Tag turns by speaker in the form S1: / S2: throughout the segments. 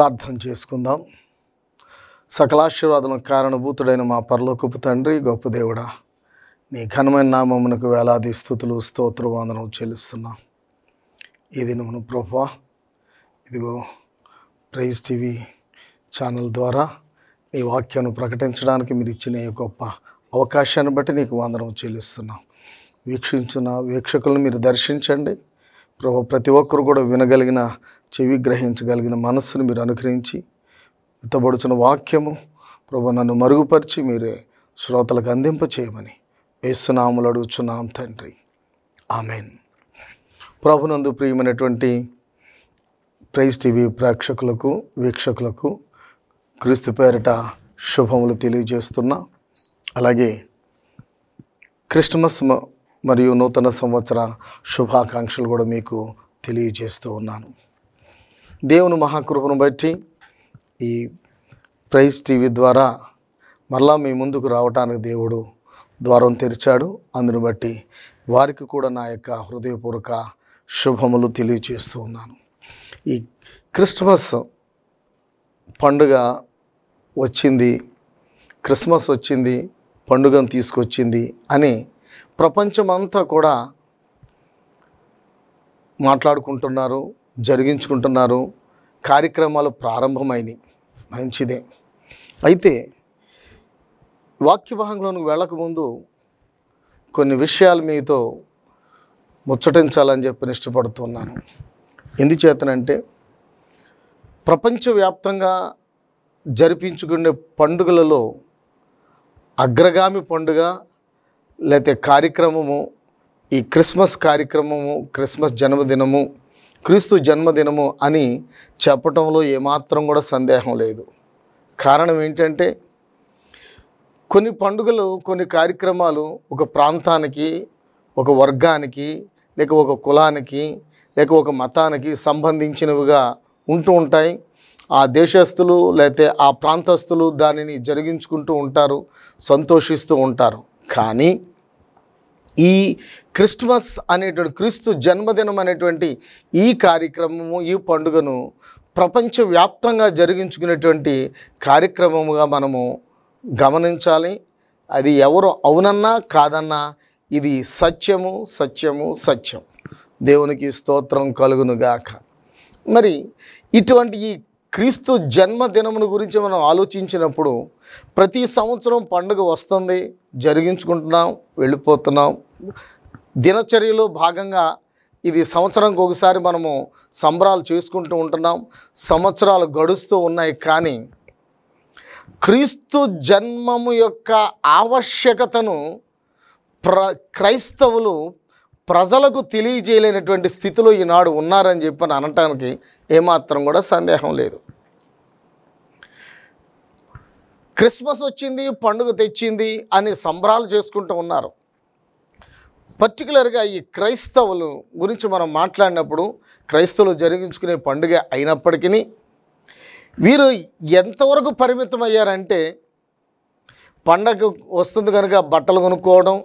S1: ప్రార్థన చేసుకుందాం సకలాశీర్వాదం కారణభూతుడైన మా పరలోకపు తండ్రి గొప్ప దేవుడా నీ ఘనమైన నామమునకు వేలాది స్థుతులు స్తోత్రవందనం చెల్లిస్తున్నాం ఈ దినమును ప్రభా ఇదిగో ప్రైజ్ టీవీ ఛానల్ ద్వారా నీ వాక్యాన్ని ప్రకటించడానికి మీరు ఇచ్చిన గొప్ప అవకాశాన్ని బట్టి నీకు వందనం చెల్లిస్తున్నాం వీక్షించిన వీక్షకులను మీరు దర్శించండి ప్రభు ప్రతి ఒక్కరు కూడా వినగలిగిన చెవి గ్రహించగలిగిన మనస్సును మీరు అనుగ్రహించి ఇతబడుచున్న వాక్యము ప్రభు నన్ను మరుగుపరిచి మీరే శ్రోతలకు అందింప చేయమని వేస్తున్నాములు అడుగుచున్నాం తండ్రి ఆమెన్ ప్రభునందు ప్రియమైనటువంటి ప్రైజ్ టీవీ ప్రేక్షకులకు వీక్షకులకు క్రీస్తు పేరిట శుభములు తెలియజేస్తున్నా అలాగే క్రిస్మస్ మరియు నూతన సంవత్సర శుభాకాంక్షలు కూడా మీకు తెలియజేస్తూ ఉన్నాను దేవుని మహాకృపను బట్టి ఈ ప్రైజ్ టీవీ ద్వారా మళ్ళా మీ ముందుకు రావటానికి దేవుడు ద్వారం తెరిచాడు అందును బట్టి వారికి కూడా నా యొక్క హృదయపూర్వక శుభములు తెలియచేస్తూ ఉన్నాను ఈ క్రిస్మస్ పండుగ వచ్చింది క్రిస్మస్ వచ్చింది పండుగను తీసుకొచ్చింది అని ప్రపంచమంతా కూడా మాట్లాడుకుంటున్నారు జరిగించుకుంటున్నారు కార్యక్రమాలు ప్రారంభమైనవి మంచిదే అయితే వాక్య వెళ్ళకముందు కొన్ని విషయాలు మీతో ముచ్చటించాలని చెప్పి ఇష్టపడుతున్నాను ఎందుచేతనంటే ప్రపంచవ్యాప్తంగా జరిపించుకునే పండుగలలో అగ్రగామి పండుగ లేతే కార్యక్రమము ఈ క్రిస్మస్ కార్యక్రమము క్రిస్మస్ జన్మదినము క్రీస్తు జన్మదినము అని చెప్పటంలో ఏమాత్రం కూడా సందేహం లేదు కారణం ఏంటంటే కొన్ని పండుగలు కొన్ని కార్యక్రమాలు ఒక ప్రాంతానికి ఒక వర్గానికి లేక ఒక కులానికి లేక ఒక మతానికి సంబంధించినవిగా ఉంటూ ఉంటాయి ఆ దేశస్తులు లేతే ఆ ప్రాంతస్తులు దానిని జరిగించుకుంటూ ఉంటారు సంతోషిస్తూ ఉంటారు కానీ ఈ క్రిస్మస్ అనేటువంటి క్రీస్తు జన్మదినం అనేటువంటి ఈ కార్యక్రమము ఈ పండుగను ప్రపంచవ్యాప్తంగా జరిగించుకునేటువంటి కార్యక్రమముగా మనము గమనించాలి అది ఎవరు అవునన్నా కాదన్నా ఇది సత్యము సత్యము సత్యం దేవునికి స్తోత్రం కలుగునుగాక మరి ఇటువంటి ఈ క్రీస్తు జన్మదినమును గురించి మనం ఆలోచించినప్పుడు ప్రతి సంవత్సరం పండుగ వస్తుంది జరిగించుకుంటున్నాం వెళ్ళిపోతున్నాం దినచర్యలో భాగంగా ఇది సంవత్సరంకి ఒకసారి మనము సంబరాలు చేసుకుంటూ ఉంటున్నాం సంవత్సరాలు గడుస్తూ ఉన్నాయి కానీ క్రీస్తు జన్మము యొక్క ఆవశ్యకతను ప్ర క్రైస్తవులు ప్రజలకు తెలియజేయలేనటువంటి స్థితిలో ఈనాడు ఉన్నారని చెప్పి అనటానికి ఏమాత్రం కూడా సందేహం లేదు క్రిస్మస్ వచ్చింది పండుగ తెచ్చింది అని సంబరాలు చేసుకుంటూ ఉన్నారు పర్టికులర్గా ఈ క్రైస్తవులు గురించి మనం మాట్లాడినప్పుడు క్రైస్తవులు జరిగించుకునే పండుగ అయినప్పటికీ వీరు ఎంతవరకు పరిమితం అయ్యారంటే పండగ వస్తుంది కనుక బట్టలు కొనుక్కోవడం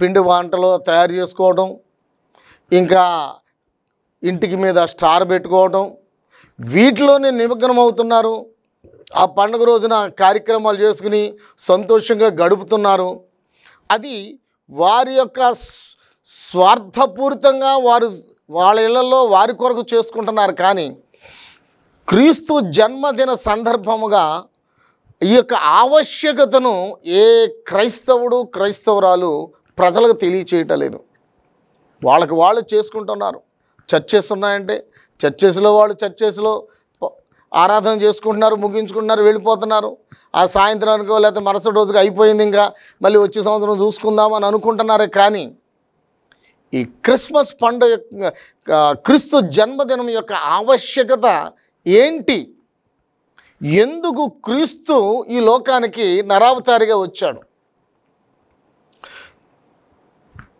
S1: పిండి వంటలు తయారు చేసుకోవడం ఇంకా ఇంటికి మీద స్టార్ పెట్టుకోవడం వీటిలోనే నిమగ్నం అవుతున్నారు ఆ పండుగ రోజున కార్యక్రమాలు చేసుకుని సంతోషంగా గడుపుతున్నారు అది వారి యొక్క స్వార్థపూరితంగా వారు వాళ్ళ ఇళ్లలో వారి కొరకు చేసుకుంటున్నారు కానీ క్రీస్తు జన్మదిన సందర్భముగా ఈ యొక్క ఆవశ్యకతను ఏ క్రైస్తవుడు క్రైస్తవురాలు ప్రజలకు తెలియచేయటం లేదు వాళ్ళకి వాళ్ళు చేసుకుంటున్నారు చర్చెస్ ఉన్నాయంటే చర్చెస్లో వాళ్ళు చర్చెస్లో ఆరాధన చేసుకుంటున్నారు ముగించుకుంటున్నారు వెళ్ళిపోతున్నారు ఆ సాయంత్రానికో లేకపోతే మరుసటి రోజుకి అయిపోయింది ఇంకా మళ్ళీ వచ్చే సంవత్సరం చూసుకుందామని అనుకుంటున్నారే కానీ ఈ క్రిస్మస్ పండుగ క్రీస్తు జన్మదినం యొక్క ఆవశ్యకత ఏంటి ఎందుకు క్రీస్తు ఈ లోకానికి నరావతారిగా వచ్చాడు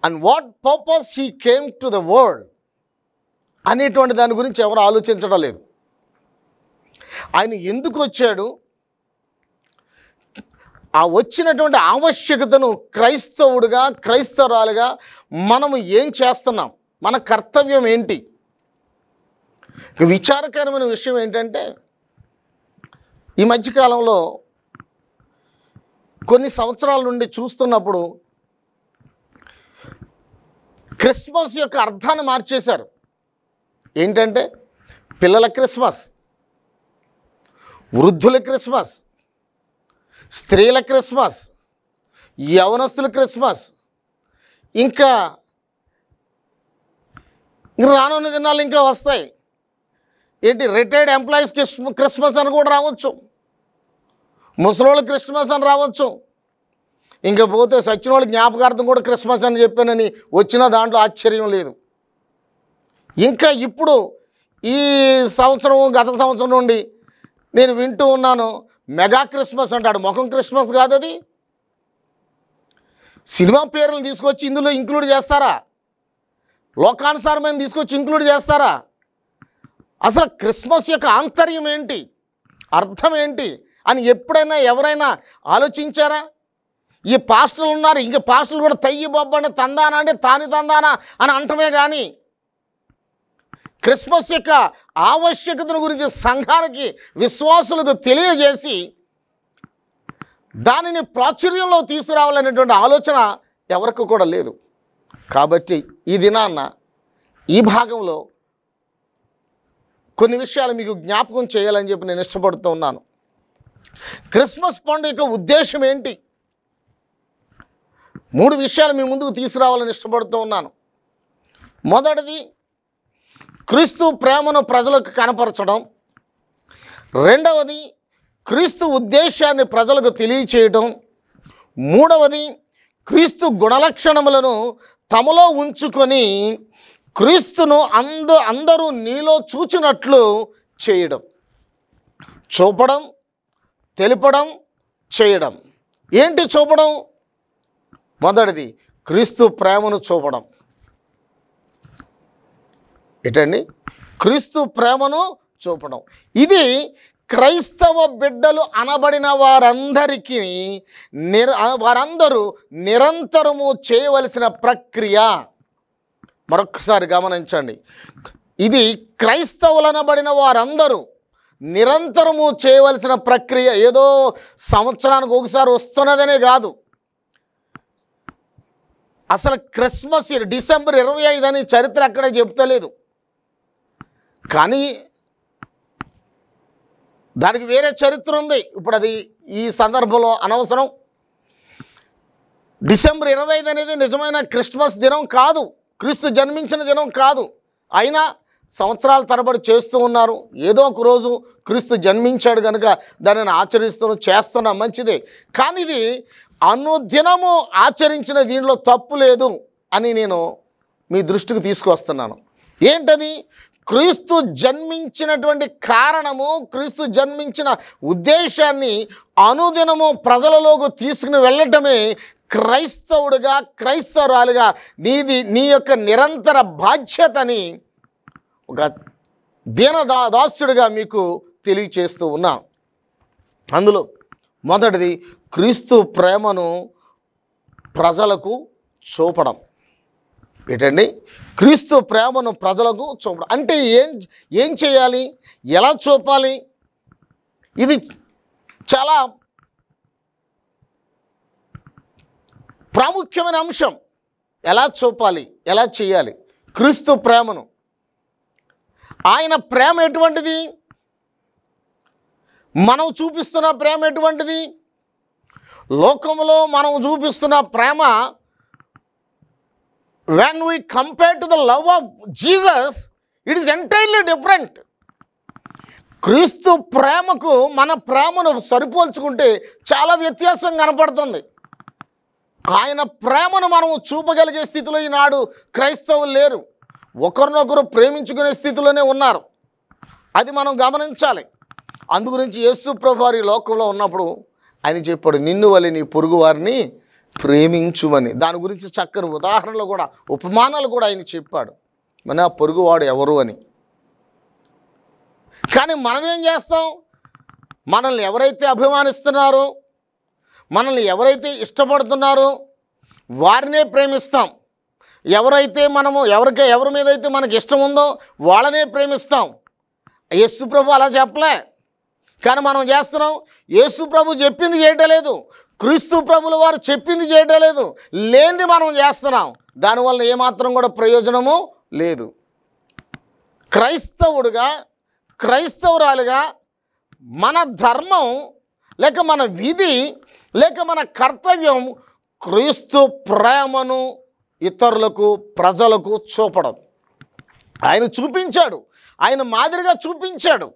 S1: and what purpose he came to the world అనేటువంటి దాని గురించి ఎవరు ఆలోచించడం లేదు ఆయన ఎందుకు వచ్చాడు ఆ వచ్చినటువంటి ఆవశ్యకతను క్రైస్తవుడుగా క్రైస్తవురాలుగా మనము ఏం చేస్తున్నాం మన కర్తవ్యం ఏంటి విచారకరమైన విషయం ఏంటంటే ఈ మధ్యకాలంలో కొన్ని సంవత్సరాల నుండి చూస్తున్నప్పుడు క్రిస్మస్ యొక్క అర్థాన్ని మార్చేశారు ఏంటంటే పిల్లల క్రిస్మస్ వృద్ధుల క్రిస్మస్ స్త్రీల క్రిస్మస్ యవనస్తుల క్రిస్మస్ ఇంకా రానున్న దినాలు ఇంకా వస్తాయి ఏంటి రిటైర్డ్ ఎంప్లాయీస్ క్రిస్మస్ అని కూడా రావచ్చు ముసలి క్రిస్మస్ అని రావచ్చు ఇంకా పోతే సచిన వాళ్ళ జ్ఞాపకార్థం కూడా క్రిస్మస్ అని చెప్పానని వచ్చిన దాంట్లో ఆశ్చర్యం లేదు ఇంకా ఇప్పుడు ఈ సంవత్సరం గత సంవత్సరం నుండి నేను వింటూ ఉన్నాను మెగా క్రిస్మస్ అంటాడు ముఖం క్రిస్మస్ కాదు అది సినిమా పేర్లు తీసుకొచ్చి ఇందులో ఇంక్లూడ్ చేస్తారా లోకానుసారమైన తీసుకొచ్చి ఇంక్లూడ్ చేస్తారా అసలు క్రిస్మస్ యొక్క ఆంతర్యం ఏంటి అర్థం ఏంటి అని ఎప్పుడైనా ఎవరైనా ఆలోచించారా ఈ పాస్టర్లు ఉన్నారు ఇంక పాస్టర్లు కూడా తయ్యి బొబ్బ అంటే తందానా అంటే తాని తందానా అని అంటమే కానీ క్రిస్మస్ యొక్క ఆవశ్యకతను గురించి సంఘానికి విశ్వాసులకు తెలియజేసి దానిని ప్రాచుర్యంలో తీసుకురావాలనేటువంటి ఆలోచన ఎవరికి కూడా లేదు కాబట్టి ఈ దినాన్న ఈ భాగంలో కొన్ని విషయాలు మీకు జ్ఞాపకం చేయాలని చెప్పి నేను ఇష్టపడుతూ ఉన్నాను క్రిస్మస్ పండుగ యొక్క ఉద్దేశం ఏంటి మూడు విషయాలు మీ ముందుకు తీసుకురావాలని ఇష్టపడుతూ ఉన్నాను మొదటిది క్రీస్తు ప్రేమను ప్రజలకు కనపరచడం రెండవది క్రీస్తు ఉద్దేశాన్ని ప్రజలకు తెలియచేయటం మూడవది క్రీస్తు గుణలక్షణములను తమలో ఉంచుకొని క్రీస్తును అంద అందరూ నీలో చూచినట్లు చేయడం చూపడం తెలిపడం చేయడం ఏంటి చూపడం మొదటిది క్రీస్తు ప్రేమను చూపడం ఏంటండి క్రీస్తు ప్రేమను చూపడం ఇది క్రైస్తవ బిడ్డలు అనబడిన వారందరికీ నిర వారందరూ నిరంతరము చేయవలసిన ప్రక్రియ మరొకసారి గమనించండి ఇది క్రైస్తవులనబడిన వారందరూ నిరంతరము చేయవలసిన ప్రక్రియ ఏదో సంవత్సరానికి ఒకసారి వస్తున్నదనే కాదు అసలు క్రిస్మస్ డిసెంబర్ ఇరవై ఐదు అని చరిత్ర అక్కడే చెప్తలేదు కానీ దానికి వేరే చరిత్ర ఉంది ఇప్పుడు అది ఈ సందర్భంలో అనవసరం డిసెంబర్ ఇరవై అనేది నిజమైన క్రిస్మస్ దినం కాదు క్రీస్తు జన్మించిన దినం కాదు అయినా సంవత్సరాల తరబడి చేస్తూ ఉన్నారు ఏదో ఒక రోజు క్రీస్తు జన్మించాడు కనుక దానిని ఆచరిస్తున్నాం చేస్తున్నా మంచిదే కానీ ఇది అనుదినము ఆచరించిన దీనిలో తప్పు లేదు అని నేను మీ దృష్టికి తీసుకువస్తున్నాను ఏంటది క్రీస్తు జన్మించినటువంటి కారణము క్రీస్తు జన్మించిన ఉద్దేశాన్ని అనుదినము ప్రజలలోకి తీసుకుని వెళ్ళటమే క్రైస్తవుడుగా క్రైస్తవురాలుగా నీది నీ యొక్క నిరంతర బాధ్యతని ఒక దీనదా దాసుడిగా మీకు తెలియచేస్తూ ఉన్నా అందులో మొదటిది క్రీస్తు ప్రేమను ప్రజలకు చూపడం ఏంటండి క్రీస్తు ప్రేమను ప్రజలకు చూపడం అంటే ఏం ఏం చేయాలి ఎలా చూపాలి ఇది చాలా ప్రాముఖ్యమైన అంశం ఎలా చూపాలి ఎలా చేయాలి క్రీస్తు ప్రేమను ఆయన ప్రేమ ఎటువంటిది మనం చూపిస్తున్న ప్రేమ ఎటువంటిది లోకంలో మనం చూపిస్తున్న ప్రేమ when we compare to the love of Jesus it is entirely different క్రీస్తు ప్రేమకు మన ప్రేమను సరిపోల్చుకుంటే చాలా వ్యత్యాసం కనపడుతుంది ఆయన ప్రేమను మనం చూపగలిగే స్థితిలో ఈనాడు క్రైస్తవులు లేరు ఒకరినొకరు ప్రేమించుకునే స్థితిలోనే ఉన్నారు అది మనం గమనించాలి అందు గురించి యేసు ప్రభు లోకంలో ఉన్నప్పుడు ఆయన చెప్పాడు నిన్ను వల్ల నీ పొరుగు వారిని ప్రేమించుమని దాని గురించి చక్కని ఉదాహరణలు కూడా ఉపమానాలు కూడా ఆయన చెప్పాడు మన పొరుగువాడు ఎవరు అని కానీ మనం ఏం చేస్తాం మనల్ని ఎవరైతే అభిమానిస్తున్నారో మనల్ని ఎవరైతే ఇష్టపడుతున్నారో వారినే ప్రేమిస్తాం ఎవరైతే మనము ఎవరికి ఎవరి మీద అయితే మనకి ఇష్టం ఉందో వాళ్ళనే ప్రేమిస్తాం యేసు ప్రభు అలా చెప్పలే కానీ మనం చేస్తున్నాం యేసు ప్రభు చెప్పింది చేయటలేదు క్రీస్తు ప్రభుల వారు చెప్పింది చేయడం లేదు లేనిది మనం చేస్తున్నాం దానివల్ల ఏమాత్రం కూడా ప్రయోజనము లేదు క్రైస్తవుడుగా క్రైస్తవురాలుగా మన ధర్మం లేక మన విధి లేక మన కర్తవ్యం క్రీస్తు ప్రేమను ఇతరులకు ప్రజలకు చూపడం ఆయన చూపించాడు ఆయన మాదిరిగా చూపించాడు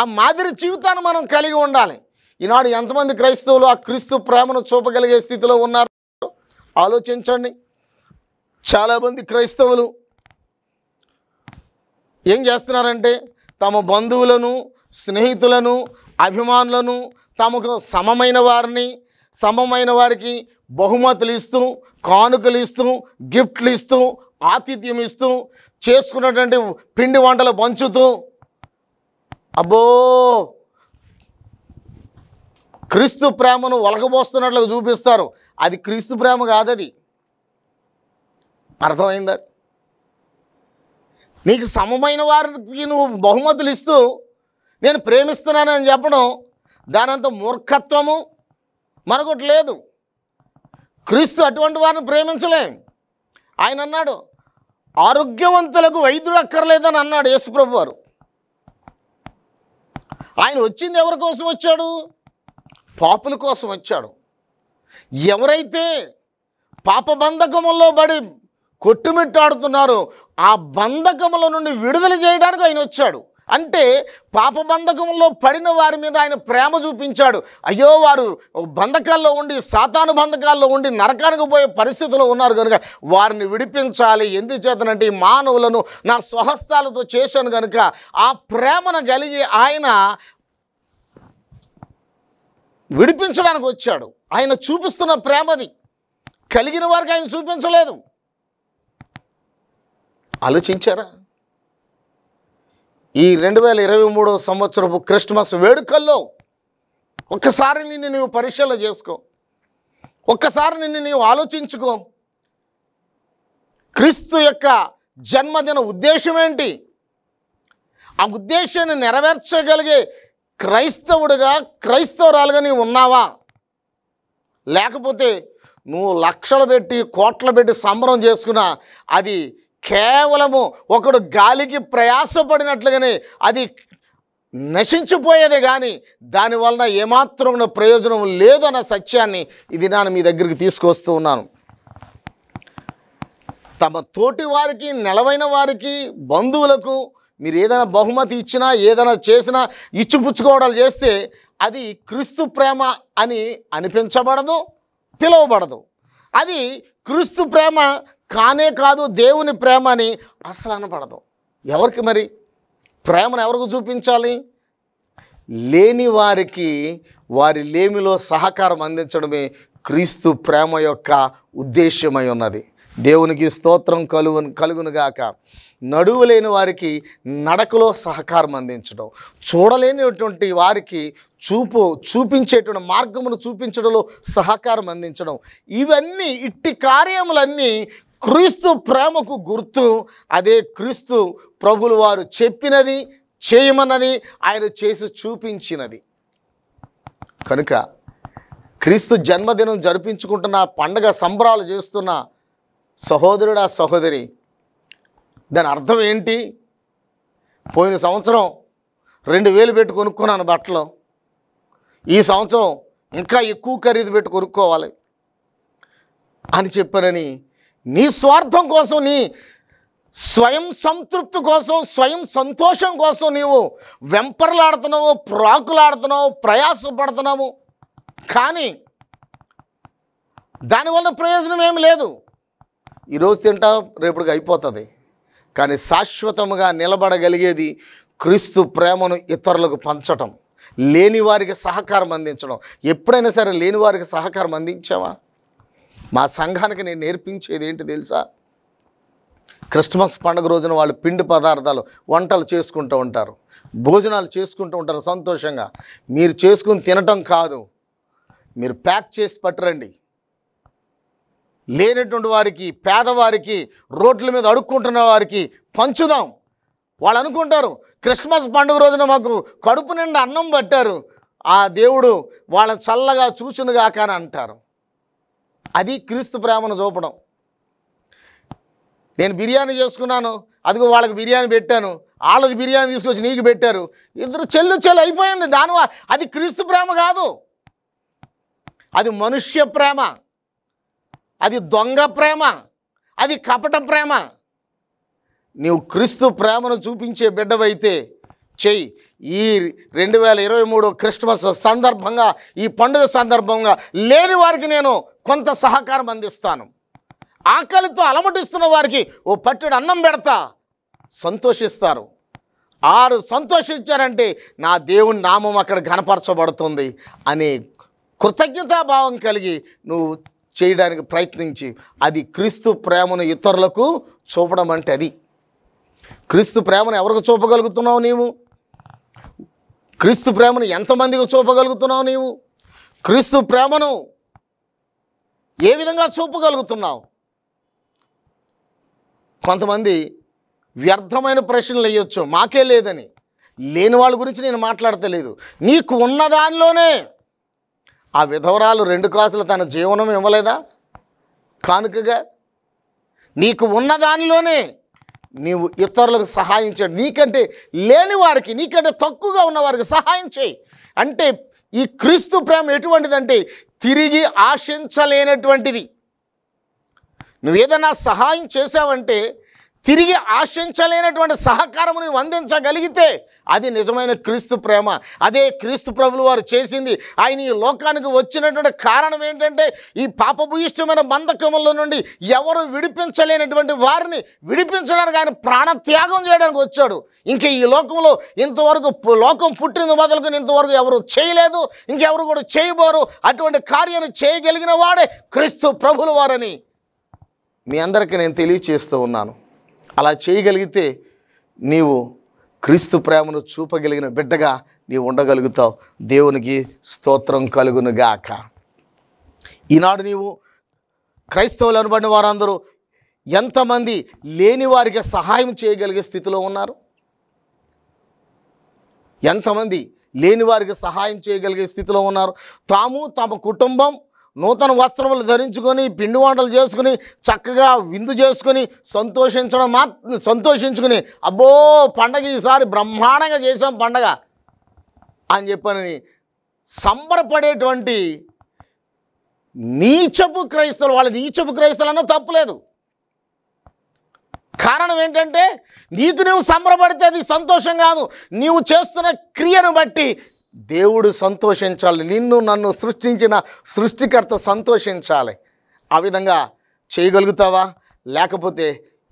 S1: ఆ మాదిరి జీవితాన్ని మనం కలిగి ఉండాలి ఈనాడు ఎంతమంది క్రైస్తవులు ఆ క్రీస్తు ప్రేమను చూపగలిగే స్థితిలో ఉన్నారు ఆలోచించండి చాలామంది క్రైస్తవులు ఏం చేస్తున్నారంటే తమ బంధువులను స్నేహితులను అభిమానులను తమకు సమమైన వారిని సమమైన వారికి బహుమతులు ఇస్తూ కానుకలు ఇస్తూ గిఫ్ట్లు ఇస్తూ ఆతిథ్యం ఇస్తూ చేసుకున్నటువంటి పిండి వంటలు పంచుతూ అబ్బో క్రీస్తు ప్రేమను ఒలకబోస్తున్నట్లు చూపిస్తారు అది క్రీస్తు ప్రేమ కాదది అర్థమైందా నీకు సమమైన వారికి నువ్వు బహుమతులు ఇస్తూ నేను ప్రేమిస్తున్నానని చెప్పడం దానంత మూర్ఖత్వము మనకొకటి లేదు క్రీస్తు అటువంటి వారిని ప్రేమించలేం ఆయన అన్నాడు ఆరోగ్యవంతులకు వైద్యుడు అక్కర్లేదని అన్నాడు యేసుప్రభు వారు ఆయన వచ్చింది ఎవరి కోసం వచ్చాడు పాపుల కోసం వచ్చాడు ఎవరైతే పాపబంధకముల్లో పడి కొట్టుమిట్టాడుతున్నారు ఆ బంధకముల నుండి విడుదల చేయడానికి ఆయన వచ్చాడు అంటే పాపబంధకంలో పడిన వారి మీద ఆయన ప్రేమ చూపించాడు అయ్యో వారు బంధకాల్లో ఉండి సాతాను బంధకాల్లో ఉండి నరకానికి పోయే పరిస్థితిలో ఉన్నారు కనుక వారిని విడిపించాలి ఎందుచేతనంటే ఈ మానవులను నా స్వహస్తాలతో చేశాను కనుక ఆ ప్రేమను కలిగి ఆయన విడిపించడానికి వచ్చాడు ఆయన చూపిస్తున్న ప్రేమది కలిగిన వారికి ఆయన చూపించలేదు ఆలోచించారా ఈ రెండు వేల ఇరవై మూడవ సంవత్సరపు క్రిస్మస్ వేడుకల్లో ఒక్కసారి నిన్ను నీవు పరిశీలన చేసుకో ఒక్కసారి నిన్ను నీవు ఆలోచించుకో క్రీస్తు యొక్క జన్మదిన ఉద్దేశం ఏంటి ఆ ఉద్దేశాన్ని నెరవేర్చగలిగే క్రైస్తవుడిగా క్రైస్తవురాలుగా నీవు ఉన్నావా లేకపోతే నువ్వు లక్షలు పెట్టి కోట్లు పెట్టి సంబరం చేసుకున్నా అది కేవలము ఒకడు గాలికి ప్రయాసపడినట్లుగానే అది నశించిపోయేది కానీ దానివలన ఏమాత్రం ప్రయోజనం లేదు అన్న సత్యాన్ని ఇది నేను మీ దగ్గరికి తీసుకొస్తూ ఉన్నాను తమ తోటి వారికి నెలవైన వారికి బంధువులకు మీరు ఏదైనా బహుమతి ఇచ్చినా ఏదైనా చేసినా ఇచ్చిపుచ్చుకోవడాలు చేస్తే అది క్రీస్తు ప్రేమ అని అనిపించబడదు పిలువబడదు అది క్రీస్తు ప్రేమ కానే కాదు దేవుని ప్రేమ అని అసలు అనబడదు ఎవరికి మరి ప్రేమను ఎవరికి చూపించాలి లేని వారికి వారి లేమిలో సహకారం అందించడమే క్రీస్తు ప్రేమ యొక్క ఉద్దేశ్యమై ఉన్నది దేవునికి స్తోత్రం కలుగు కలుగునుగాక నడువులేని వారికి నడకలో సహకారం అందించడం చూడలేనిటువంటి వారికి చూపు చూపించేటువంటి మార్గమును చూపించడంలో సహకారం అందించడం ఇవన్నీ ఇట్టి కార్యములన్నీ క్రీస్తు ప్రేమకు గుర్తు అదే క్రీస్తు ప్రభులు వారు చెప్పినది చేయమన్నది ఆయన చేసి చూపించినది కనుక క్రీస్తు జన్మదినం జరిపించుకుంటున్న పండగ సంబరాలు చేస్తున్న సహోదరుడా సహోదరి దాని అర్థం ఏంటి పోయిన సంవత్సరం రెండు వేలు పెట్టి కొనుక్కున్నాను బట్టలు ఈ సంవత్సరం ఇంకా ఎక్కువ ఖరీదు పెట్టి కొనుక్కోవాలి అని చెప్పానని నీ స్వార్థం కోసం నీ స్వయం సంతృప్తి కోసం స్వయం సంతోషం కోసం నీవు వెంపర్లాడుతున్నావు ప్రాకులాడుతున్నావు ప్రయాసపడుతున్నావు కానీ దానివల్ల ప్రయోజనం ఏమి లేదు ఈరోజు తింటా రేపటికి అయిపోతుంది కానీ శాశ్వతముగా నిలబడగలిగేది క్రీస్తు ప్రేమను ఇతరులకు పంచటం లేని వారికి సహకారం అందించడం ఎప్పుడైనా సరే లేని వారికి సహకారం అందించావా మా సంఘానికి నేను నేర్పించేది ఏంటి తెలుసా క్రిస్మస్ పండుగ రోజున వాళ్ళు పిండి పదార్థాలు వంటలు చేసుకుంటూ ఉంటారు భోజనాలు చేసుకుంటూ ఉంటారు సంతోషంగా మీరు చేసుకుని తినటం కాదు మీరు ప్యాక్ చేసి పట్టరండి లేనటువంటి వారికి పేదవారికి రోడ్ల మీద అడుక్కుంటున్న వారికి పంచుదాం వాళ్ళు అనుకుంటారు క్రిస్మస్ పండుగ రోజున మాకు కడుపు నిండా అన్నం పట్టారు ఆ దేవుడు వాళ్ళ చల్లగా చూచునుగాక అని అంటారు అది క్రీస్తు ప్రేమను చూపడం నేను బిర్యానీ చేసుకున్నాను అదిగో వాళ్ళకి బిర్యానీ పెట్టాను వాళ్ళది బిర్యానీ తీసుకొచ్చి నీకు పెట్టారు ఇద్దరు చెల్లు చెల్లు అయిపోయింది దానివల్ల అది క్రీస్తు ప్రేమ కాదు అది మనుష్య ప్రేమ అది దొంగ ప్రేమ అది కపట ప్రేమ నీవు క్రీస్తు ప్రేమను చూపించే బిడ్డవైతే చెయ్యి ఈ రెండు వేల ఇరవై మూడు క్రిస్మస్ సందర్భంగా ఈ పండుగ సందర్భంగా లేని వారికి నేను కొంత సహకారం అందిస్తాను ఆకలితో అలమటిస్తున్న వారికి ఓ పట్టుడు అన్నం పెడతా సంతోషిస్తారు ఆరు సంతోషించారంటే నా దేవుని నామం అక్కడ ఘనపరచబడుతుంది అని కృతజ్ఞతాభావం కలిగి నువ్వు చేయడానికి ప్రయత్నించి అది క్రీస్తు ప్రేమను ఇతరులకు చూపడం అంటే అది క్రీస్తు ప్రేమను ఎవరికి చూపగలుగుతున్నావు నీవు క్రీస్తు ప్రేమను ఎంతమందికి చూపగలుగుతున్నావు నీవు క్రీస్తు ప్రేమను ఏ విధంగా చూపగలుగుతున్నావు కొంతమంది వ్యర్థమైన ప్రశ్నలు వేయొచ్చు మాకే లేదని లేని వాళ్ళ గురించి నేను మాట్లాడతలేదు నీకు ఉన్న దానిలోనే ఆ విధవరాలు రెండు కాసులు తన జీవనం ఇవ్వలేదా కానుకగా నీకు ఉన్న దానిలోనే నీవు ఇతరులకు సహాయం చేయడం నీకంటే లేని వారికి నీకంటే తక్కువగా ఉన్నవారికి సహాయం చేయి అంటే ఈ క్రీస్తు ప్రేమ ఎటువంటిదంటే తిరిగి ఆశించలేనటువంటిది నువ్వేదైనా సహాయం చేసావంటే తిరిగి ఆశించలేనటువంటి సహకారముని అందించగలిగితే అది నిజమైన క్రీస్తు ప్రేమ అదే క్రీస్తు ప్రభులు వారు చేసింది ఆయన ఈ లోకానికి వచ్చినటువంటి కారణం ఏంటంటే ఈ పాపభూయిష్టమైన బంధకముల నుండి ఎవరు విడిపించలేనటువంటి వారిని విడిపించడానికి ఆయన ప్రాణత్యాగం చేయడానికి వచ్చాడు ఇంకా ఈ లోకంలో ఇంతవరకు లోకం పుట్టింది మొదలుకొని ఇంతవరకు ఎవరు చేయలేదు ఇంకెవరు కూడా చేయబోరు అటువంటి కార్యాన్ని చేయగలిగిన వాడే క్రీస్తు ప్రభులు వారని మీ అందరికీ నేను తెలియచేస్తూ ఉన్నాను అలా చేయగలిగితే నీవు క్రీస్తు ప్రేమను చూపగలిగిన బిడ్డగా నీవు ఉండగలుగుతావు దేవునికి స్తోత్రం కలుగునుగాక ఈనాడు నీవు క్రైస్తవులు అనుబడిన వారందరూ ఎంతమంది లేని వారికి సహాయం చేయగలిగే స్థితిలో ఉన్నారు ఎంతమంది లేని వారికి సహాయం చేయగలిగే స్థితిలో ఉన్నారు తాము తమ కుటుంబం నూతన వస్త్రములు ధరించుకొని పిండి వంటలు చేసుకుని చక్కగా విందు చేసుకుని సంతోషించడం మా సంతోషించుకుని అబ్బో పండగ ఈసారి బ్రహ్మాండంగా చేసాం పండగ అని చెప్పని సంబరపడేటువంటి నీచపు క్రైస్తవులు వాళ్ళ నీచపు అన్న తప్పులేదు కారణం ఏంటంటే నీకు నువ్వు సంబరపడితే అది సంతోషం కాదు నీవు చేస్తున్న క్రియను బట్టి దేవుడు సంతోషించాలి నిన్ను నన్ను సృష్టించిన సృష్టికర్త సంతోషించాలి ఆ విధంగా చేయగలుగుతావా లేకపోతే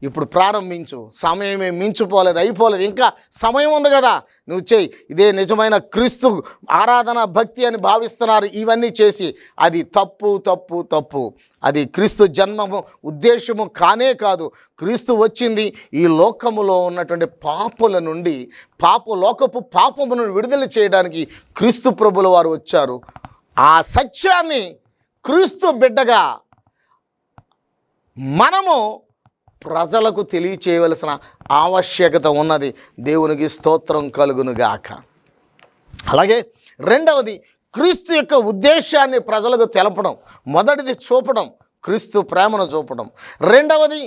S1: ఇప్పుడు ప్రారంభించు సమయమే మించిపోలేదు అయిపోలేదు ఇంకా సమయం ఉంది కదా నువ్వు చేయి ఇదే నిజమైన క్రీస్తు ఆరాధన భక్తి అని భావిస్తున్నారు ఇవన్నీ చేసి అది తప్పు తప్పు తప్పు అది క్రీస్తు జన్మము ఉద్దేశము కానే కాదు క్రీస్తు వచ్చింది ఈ లోకములో ఉన్నటువంటి పాపుల నుండి పాప లోకపు పాపమును విడుదల చేయడానికి క్రీస్తు ప్రభుల వారు వచ్చారు ఆ సత్యాన్ని క్రీస్తు బిడ్డగా మనము ప్రజలకు తెలియచేయవలసిన ఆవశ్యకత ఉన్నది దేవునికి స్తోత్రం కలుగునుగాక అలాగే రెండవది క్రీస్తు యొక్క ఉద్దేశాన్ని ప్రజలకు తెలపడం మొదటిది చూపడం క్రీస్తు ప్రేమను చూపడం రెండవది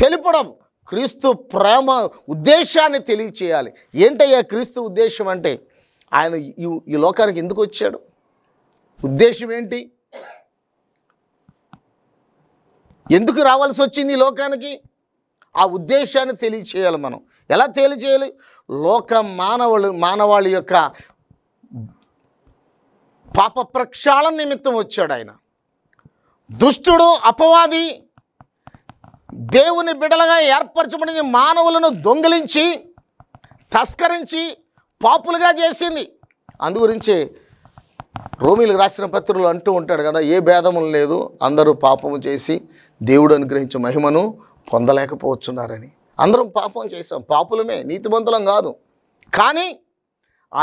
S1: తెలిపడం క్రీస్తు ప్రేమ ఉద్దేశాన్ని తెలియచేయాలి ఏంటయ్యా క్రీస్తు ఉద్దేశం అంటే ఆయన ఈ లోకానికి ఎందుకు వచ్చాడు ఉద్దేశం ఏంటి ఎందుకు రావాల్సి వచ్చింది లోకానికి ఆ ఉద్దేశాన్ని తెలియచేయాలి మనం ఎలా తెలియచేయాలి లోక మానవులు మానవాళి యొక్క పాప ప్రక్షాళన నిమిత్తం వచ్చాడు ఆయన దుష్టుడు అపవాది దేవుని బిడలుగా ఏర్పరచబడిన మానవులను దొంగిలించి తస్కరించి పాపులుగా చేసింది అందు రోమిలకు రాసిన పత్రులు అంటూ ఉంటాడు కదా ఏ భేదము లేదు అందరూ పాపము చేసి దేవుడు అనుగ్రహించే మహిమను పొందలేకపోవచ్చున్నారని అందరం పాపం చేసాం పాపులమే నీతిమంతులం కాదు కానీ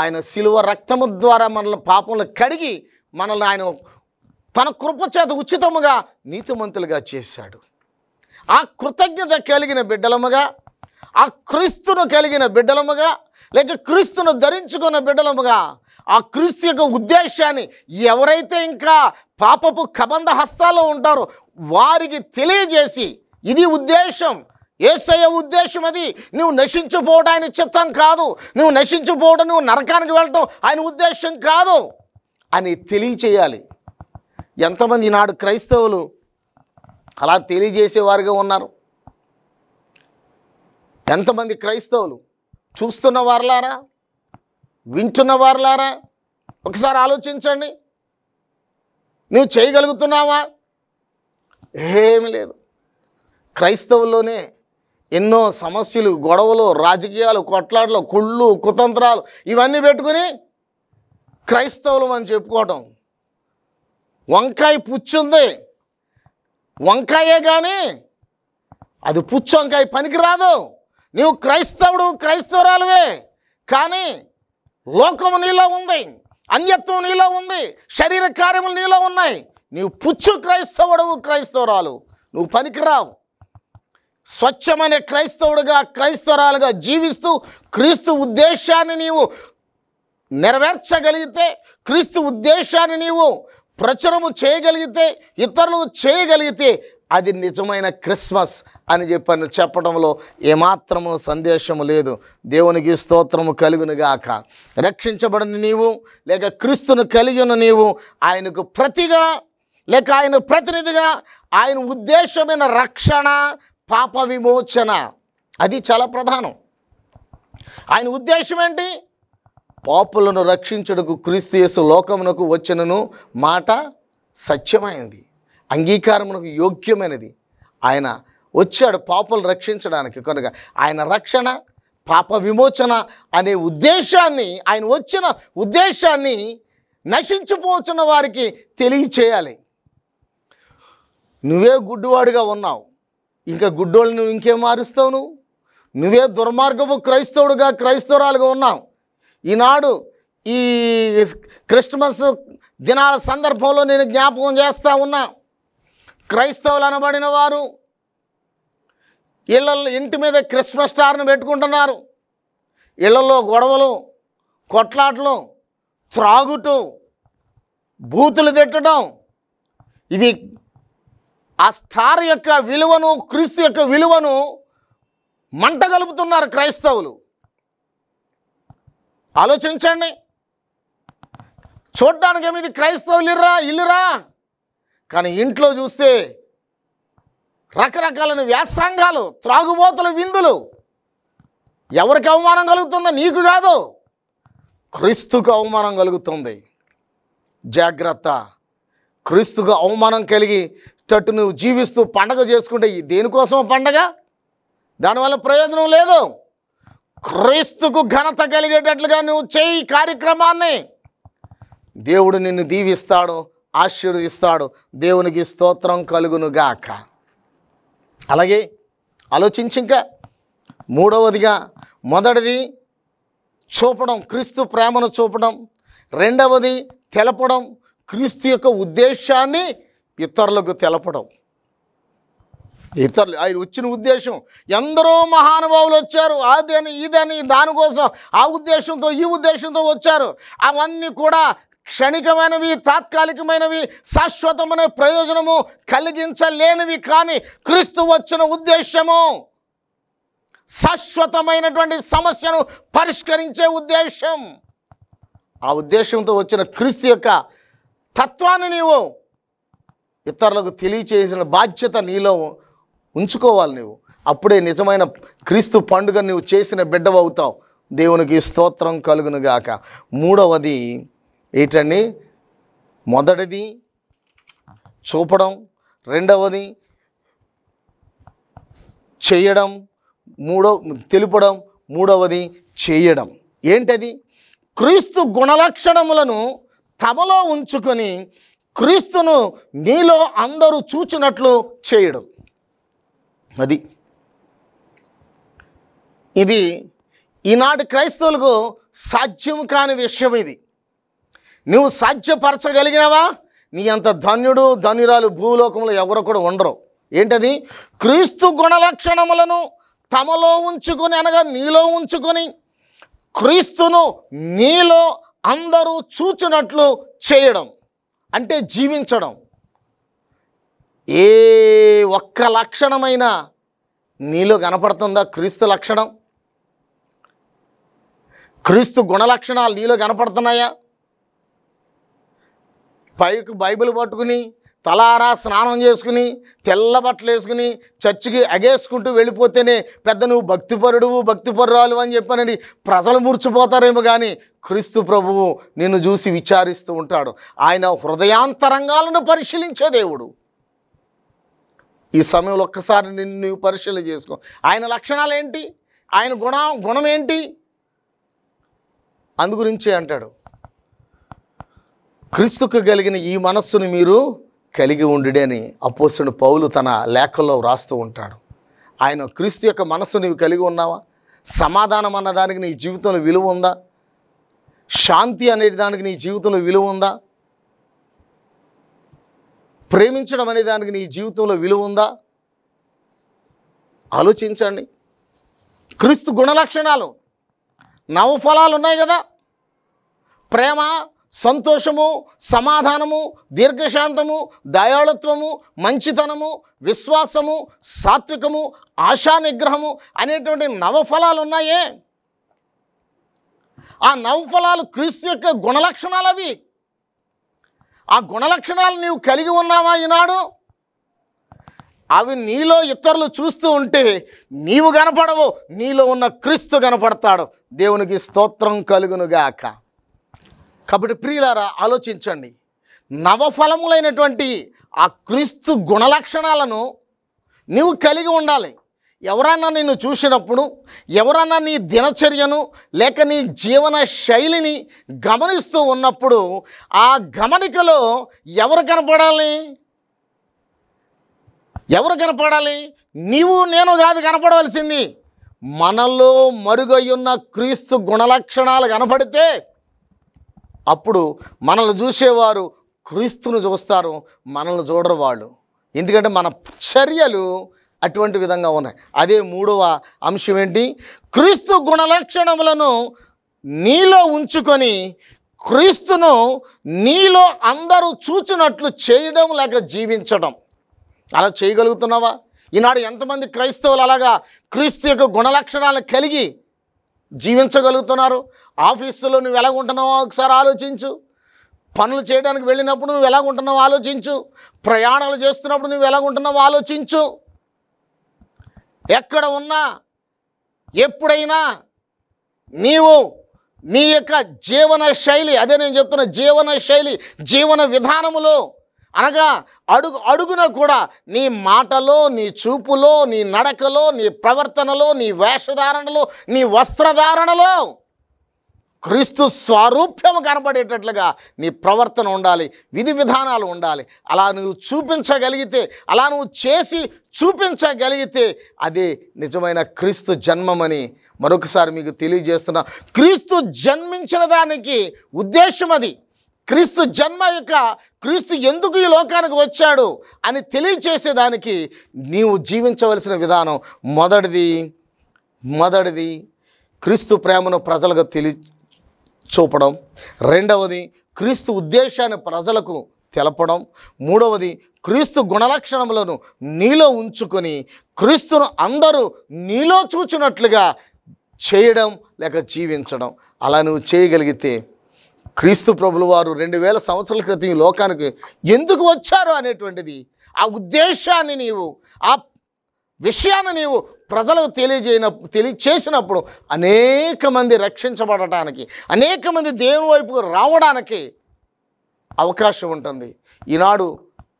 S1: ఆయన శిలువ రక్తము ద్వారా మనల్ని పాపములు కడిగి మనల్ని ఆయన తన కృపచేత ఉచితముగా నీతిమంతులుగా చేశాడు ఆ కృతజ్ఞత కలిగిన బిడ్డలముగా ఆ క్రీస్తును కలిగిన బిడ్డలముగా లేక క్రీస్తును ధరించుకున్న బిడ్డలముగా ఆ క్రీస్తు యొక్క ఉద్దేశాన్ని ఎవరైతే ఇంకా పాపపు కబంధ హస్తాల్లో ఉంటారో వారికి తెలియజేసి ఇది ఉద్దేశం ఏసయ్య ఉద్దేశం అది నువ్వు నశించిపోవడం ఆయన చిత్తం కాదు నువ్వు నశించిపోవడం నువ్వు నరకానికి వెళ్ళటం ఆయన ఉద్దేశం కాదు అని తెలియచేయాలి ఎంతమంది నాడు క్రైస్తవులు అలా తెలియజేసేవారుగా ఉన్నారు ఎంతమంది క్రైస్తవులు చూస్తున్న వారలారా వింటున్న వారులారా ఒకసారి ఆలోచించండి నువ్వు చేయగలుగుతున్నావా ఏమి లేదు క్రైస్తవుల్లోనే ఎన్నో సమస్యలు గొడవలు రాజకీయాలు కొట్లాటలు కుళ్ళు కుతంత్రాలు ఇవన్నీ పెట్టుకుని క్రైస్తవులు అని చెప్పుకోవటం వంకాయ పుచ్చుంది వంకాయే కానీ అది పుచ్చు వంకాయ పనికిరాదు నువ్వు క్రైస్తవుడు క్రైస్తవురాలువే కానీ లోకము నీలో ఉంది అన్యత్వం నీలో ఉంది శరీర కార్యములు నీలో ఉన్నాయి నీవు పుచ్చు క్రైస్తవుడవు క్రైస్తవురాలు నువ్వు పనికిరావు స్వచ్ఛమైన క్రైస్తవుడుగా క్రైస్తవురాలుగా జీవిస్తూ క్రీస్తు ఉద్దేశాన్ని నీవు నెరవేర్చగలిగితే క్రీస్తు ఉద్దేశాన్ని నీవు ప్రచురము చేయగలిగితే ఇతరులు చేయగలిగితే అది నిజమైన క్రిస్మస్ అని చెప్పని చెప్పడంలో ఏమాత్రము సందేశము లేదు దేవునికి స్తోత్రము కలిగినగాక రక్షించబడిన నీవు లేక క్రీస్తును కలిగిన నీవు ఆయనకు ప్రతిగా లేక ఆయన ప్రతినిధిగా ఆయన ఉద్దేశమైన రక్షణ పాప విమోచన అది చాలా ప్రధానం ఆయన ఉద్దేశం ఏంటి పాపులను రక్షించడకు క్రీస్తు యేసు లోకమునకు వచ్చినను మాట సత్యమైనది అంగీకారమునకు యోగ్యమైనది ఆయన వచ్చాడు పాపలు రక్షించడానికి కనుక ఆయన రక్షణ పాప విమోచన అనే ఉద్దేశాన్ని ఆయన వచ్చిన ఉద్దేశాన్ని నశించిపోతున్న వారికి తెలియచేయాలి నువ్వే గుడ్డివాడుగా ఉన్నావు ఇంకా గుడ్డోళ్ళు నువ్వు ఇంకేం మారుస్తావు నువ్వు నువ్వే దుర్మార్గపు క్రైస్తవుడుగా క్రైస్తవురాలుగా ఉన్నావు ఈనాడు ఈ క్రిస్మస్ దినాల సందర్భంలో నేను జ్ఞాపకం చేస్తూ ఉన్నా క్రైస్తవులు అనబడిన వారు ఇళ్ళల్లో ఇంటి మీద క్రిస్మస్ స్టార్ను పెట్టుకుంటున్నారు ఇళ్లలో గొడవలు కొట్లాటలు త్రాగుటం బూతులు తిట్టడం ఇది ఆ స్టార్ యొక్క విలువను క్రీస్తు యొక్క విలువను మంట కలుపుతున్నారు క్రైస్తవులు ఆలోచించండి చూడ్డానికి ఏమిది క్రైస్తవులు ఇల్లురా కానీ ఇంట్లో చూస్తే రకరకాలైన వ్యాసంగాలు త్రాగుబోతుల విందులు ఎవరికి అవమానం కలుగుతుందో నీకు కాదు క్రీస్తుకు అవమానం కలుగుతుంది జాగ్రత్త క్రీస్తుకు అవమానం కలిగి తట్టు నువ్వు జీవిస్తూ పండగ చేసుకుంటే దేనికోసం పండగ దానివల్ల ప్రయోజనం లేదు క్రీస్తుకు ఘనత కలిగేటట్లుగా నువ్వు చేయి కార్యక్రమాన్ని దేవుడు నిన్ను దీవిస్తాడు ఆశీర్వదిస్తాడు దేవునికి స్తోత్రం కలుగునుగాక అలాగే ఆలోచించి ఇంకా మూడవదిగా మొదటిది చూపడం క్రీస్తు ప్రేమను చూపడం రెండవది తెలపడం క్రీస్తు యొక్క ఉద్దేశాన్ని ఇతరులకు తెలపడం ఇతరులు ఆయన వచ్చిన ఉద్దేశం ఎందరో మహానుభావులు వచ్చారు అదని ఇదని దానికోసం ఆ ఉద్దేశంతో ఈ ఉద్దేశంతో వచ్చారు అవన్నీ కూడా క్షణికమైనవి తాత్కాలికమైనవి శాశ్వతమైన ప్రయోజనము కలిగించలేనివి కానీ క్రీస్తు వచ్చిన ఉద్దేశము శాశ్వతమైనటువంటి సమస్యను పరిష్కరించే ఉద్దేశం ఆ ఉద్దేశంతో వచ్చిన క్రీస్తు యొక్క తత్వాన్ని నీవు ఇతరులకు తెలియచేసిన బాధ్యత నీలో ఉంచుకోవాలి నీవు అప్పుడే నిజమైన క్రీస్తు పండుగ నువ్వు చేసిన బిడ్డవవుతావు దేవునికి స్తోత్రం కలుగునుగాక మూడవది ఏంటండి మొదటిది చూపడం రెండవది చేయడం మూడో తెలుపడం మూడవది చేయడం ఏంటది క్రీస్తు గుణలక్షణములను తమలో ఉంచుకొని క్రీస్తును నీలో అందరూ చూచినట్లు చేయడం అది ఇది ఈనాటి క్రైస్తవులకు సాధ్యం కాని విషయం ఇది నువ్వు సాధ్యపరచగలిగినావా నీ అంత ధన్యుడు ధన్యురాలు భూలోకంలో ఎవరు కూడా ఉండరు ఏంటది క్రీస్తు గుణలక్షణములను తమలో ఉంచుకొని అనగా నీలో ఉంచుకొని క్రీస్తును నీలో అందరూ చూచినట్లు చేయడం అంటే జీవించడం ఏ ఒక్క లక్షణమైన నీలో కనపడుతుందా క్రీస్తు లక్షణం క్రీస్తు గుణలక్షణాలు నీలో కనపడుతున్నాయా పైకి బైబిల్ పట్టుకుని తలారా స్నానం చేసుకుని తెల్ల బట్టలు వేసుకుని చర్చికి అగేసుకుంటూ వెళ్ళిపోతేనే పెద్ద నువ్వు భక్తిపరుడువు భక్తిపరురాలు అని చెప్పానండి ప్రజలు ముర్చిపోతారేమో కానీ క్రీస్తు ప్రభువు నిన్ను చూసి విచారిస్తూ ఉంటాడు ఆయన హృదయాంతరంగాలను పరిశీలించే దేవుడు ఈ సమయంలో ఒక్కసారి నిన్ను నువ్వు పరిశీలన చేసుకో ఆయన లక్షణాలు ఏంటి ఆయన గుణ గుణం ఏంటి అందు గురించే అంటాడు క్రీస్తుకు కలిగిన ఈ మనస్సును మీరు కలిగి అని అపోసుడు పౌలు తన లేఖల్లో వ్రాస్తూ ఉంటాడు ఆయన క్రీస్తు యొక్క మనస్సు నీవు కలిగి ఉన్నావా సమాధానం అన్నదానికి నీ జీవితంలో విలువ ఉందా శాంతి అనే దానికి నీ జీవితంలో విలువ ఉందా ప్రేమించడం అనే దానికి నీ జీవితంలో విలువ ఉందా ఆలోచించండి క్రీస్తు గుణలక్షణాలు నవ ఫలాలు ఉన్నాయి కదా ప్రేమ సంతోషము సమాధానము దీర్ఘశాంతము దయాళత్వము మంచితనము విశ్వాసము సాత్వికము ఆశా నిగ్రహము అనేటువంటి నవఫలాలు ఉన్నాయే ఆ నవఫలాలు క్రీస్తు యొక్క గుణలక్షణాలు అవి ఆ గుణలక్షణాలు నీవు కలిగి ఉన్నావా ఈనాడు అవి నీలో ఇతరులు చూస్తూ ఉంటే నీవు కనపడవు నీలో ఉన్న క్రీస్తు కనపడతాడు దేవునికి స్తోత్రం కలుగునుగాక కాబట్టి ప్రియులారా ఆలోచించండి నవఫలములైనటువంటి ఆ క్రీస్తు గుణలక్షణాలను నీవు కలిగి ఉండాలి ఎవరన్నా నిన్ను చూసినప్పుడు ఎవరన్నా నీ దినచర్యను లేక నీ జీవన శైలిని గమనిస్తూ ఉన్నప్పుడు ఆ గమనికలో ఎవరు కనపడాలి ఎవరు కనపడాలి నీవు నేను కాదు కనపడవలసింది మనలో మరుగయ్యున్న క్రీస్తు గుణలక్షణాలు కనపడితే అప్పుడు మనల్ని చూసేవారు క్రీస్తును చూస్తారు మనల్ని చూడరు వాళ్ళు ఎందుకంటే మన చర్యలు అటువంటి విధంగా ఉన్నాయి అదే మూడవ అంశం ఏంటి క్రీస్తు గుణలక్షణములను నీలో ఉంచుకొని క్రీస్తును నీలో అందరూ చూచినట్లు చేయడం లేక జీవించడం అలా చేయగలుగుతున్నావా ఈనాడు ఎంతమంది క్రైస్తవులు అలాగా క్రీస్తు యొక్క గుణలక్షణాలను కలిగి జీవించగలుగుతున్నారు ఆఫీసులో నువ్వు ఎలా ఒకసారి ఆలోచించు పనులు చేయడానికి వెళ్ళినప్పుడు నువ్వు ఎలా ఆలోచించు ప్రయాణాలు చేస్తున్నప్పుడు నువ్వు ఎలా ఆలోచించు ఎక్కడ ఉన్నా ఎప్పుడైనా నీవు నీ యొక్క జీవన శైలి అదే నేను చెప్తున్న జీవన శైలి జీవన విధానములో అనగా అడుగు అడుగున కూడా నీ మాటలో నీ చూపులో నీ నడకలో నీ ప్రవర్తనలో నీ వేషధారణలో నీ వస్త్రధారణలో క్రీస్తు స్వారూప్యం కనబడేటట్లుగా నీ ప్రవర్తన ఉండాలి విధి విధానాలు ఉండాలి అలా నువ్వు చూపించగలిగితే అలా నువ్వు చేసి చూపించగలిగితే అది నిజమైన క్రీస్తు జన్మమని మరొకసారి మీకు తెలియజేస్తున్నా క్రీస్తు జన్మించిన దానికి ఉద్దేశం అది క్రీస్తు జన్మ యొక్క క్రీస్తు ఎందుకు ఈ లోకానికి వచ్చాడు అని తెలియచేసేదానికి నీవు జీవించవలసిన విధానం మొదటిది మొదటిది క్రీస్తు ప్రేమను ప్రజలకు తెలి చూపడం రెండవది క్రీస్తు ఉద్దేశాన్ని ప్రజలకు తెలపడం మూడవది క్రీస్తు గుణలక్షణములను నీలో ఉంచుకొని క్రీస్తును అందరూ నీలో చూచినట్లుగా చేయడం లేక జీవించడం అలా నువ్వు చేయగలిగితే క్రీస్తు ప్రభులు వారు రెండు వేల సంవత్సరాల క్రితం ఈ లోకానికి ఎందుకు వచ్చారు అనేటువంటిది ఆ ఉద్దేశాన్ని నీవు ఆ విషయాన్ని నీవు ప్రజలకు తెలియజేయన తెలియచేసినప్పుడు అనేక మంది రక్షించబడటానికి అనేక మంది దేవుని వైపుకు రావడానికి అవకాశం ఉంటుంది ఈనాడు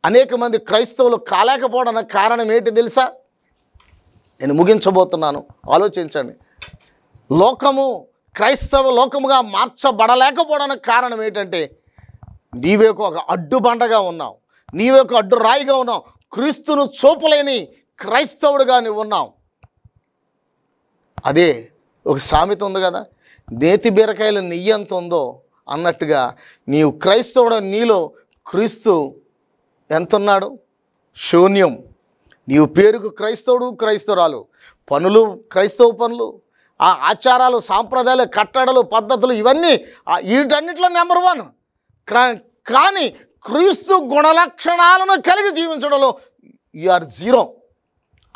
S1: అనేక మంది క్రైస్తవులు కాలేకపోవడానికి కారణం ఏంటి తెలుసా నేను ముగించబోతున్నాను ఆలోచించండి లోకము క్రైస్తవ లోకముగా మార్చబడలేకపోవడానికి కారణం ఏంటంటే నీవే ఒక అడ్డుబండగా ఉన్నావు నీవే ఒక అడ్డు రాయిగా ఉన్నావు క్రీస్తును చూపలేని క్రైస్తవుడుగా నువ్వు ఉన్నావు అదే ఒక సామెత ఉంది కదా నేతి బీరకాయలు నెయ్యి ఎంత ఉందో అన్నట్టుగా నీవు క్రైస్తవుడు నీలో క్రీస్తు ఎంతున్నాడు శూన్యం నీవు పేరుకు క్రైస్తవుడు క్రైస్తవురాలు పనులు క్రైస్తవ పనులు ఆ ఆచారాలు సాంప్రదాయాలు కట్టడలు పద్ధతులు ఇవన్నీ వీటన్నిటిలో నెంబర్ వన్ కానీ క్రీస్తు గుణలక్షణాలను కలిగి జీవించడంలో ఆర్ జీరో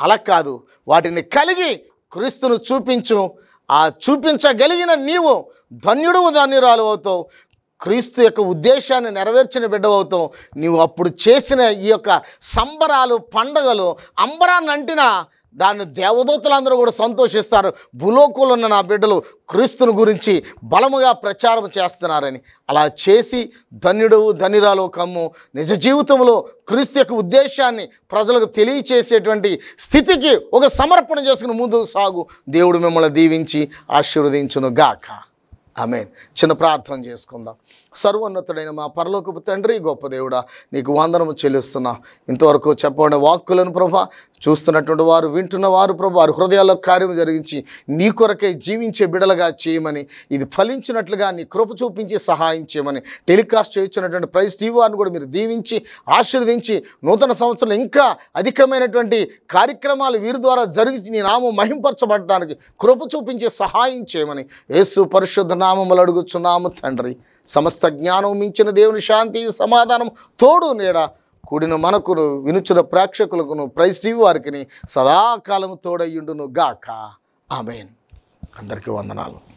S1: అలా కాదు వాటిని కలిగి క్రీస్తును చూపించు ఆ చూపించగలిగిన నీవు ధన్యుడు ధన్యురాలు అవుతావు క్రీస్తు యొక్క ఉద్దేశాన్ని నెరవేర్చిన బిడ్డవవుతావు నీవు అప్పుడు చేసిన ఈ యొక్క సంబరాలు పండగలు అంబరాన్ని అంటిన దాన్ని దేవదూతలందరూ కూడా సంతోషిస్తారు భూలోకంలో ఉన్న నా బిడ్డలు క్రీస్తుని గురించి బలముగా ప్రచారం చేస్తున్నారని అలా చేసి ధన్యుడు ధనిరాలు కమ్ము నిజ జీవితంలో క్రీస్తు యొక్క ఉద్దేశాన్ని ప్రజలకు తెలియచేసేటువంటి స్థితికి ఒక సమర్పణ చేసుకుని ముందుకు సాగు దేవుడు మిమ్మల్ని దీవించి ఆశీర్వదించును గాక ఆమె చిన్న ప్రార్థన చేసుకుందాం సర్వోన్నతుడైన మా పరలోకపు తండ్రి గొప్ప దేవుడా నీకు వందనము చెల్లిస్తున్నా ఇంతవరకు చెప్పబడిన వాక్కులను ప్రభా చూస్తున్నటువంటి వారు వింటున్న వారు ప్రభు వారి హృదయాల్లో కార్యం జరిగించి నీ కొరకై జీవించే బిడలుగా చేయమని ఇది ఫలించినట్లుగా నీ కృప చూపించి సహాయం చేయమని టెలికాస్ట్ చేయించినటువంటి ప్రైజ్ టీవీ వారిని కూడా మీరు దీవించి ఆశీర్వదించి నూతన సంవత్సరంలో ఇంకా అధికమైనటువంటి కార్యక్రమాలు వీరి ద్వారా జరిగి నీ నామం మహింపరచబడటానికి కృప చూపించి సహాయం చేయమని యేసు పరిశుద్ధ నామములు అడుగుచున్నాము తండ్రి సమస్త జ్ఞానం మించిన దేవుని శాంతి సమాధానం తోడు నీడ కూడిన మనకును వినుచున ప్రేక్షకులకును ప్రైజ్ టీవీ వారికి సదాకాలము తోడయ్యుండును గాక ఆమెన్ అందరికీ వందనాలు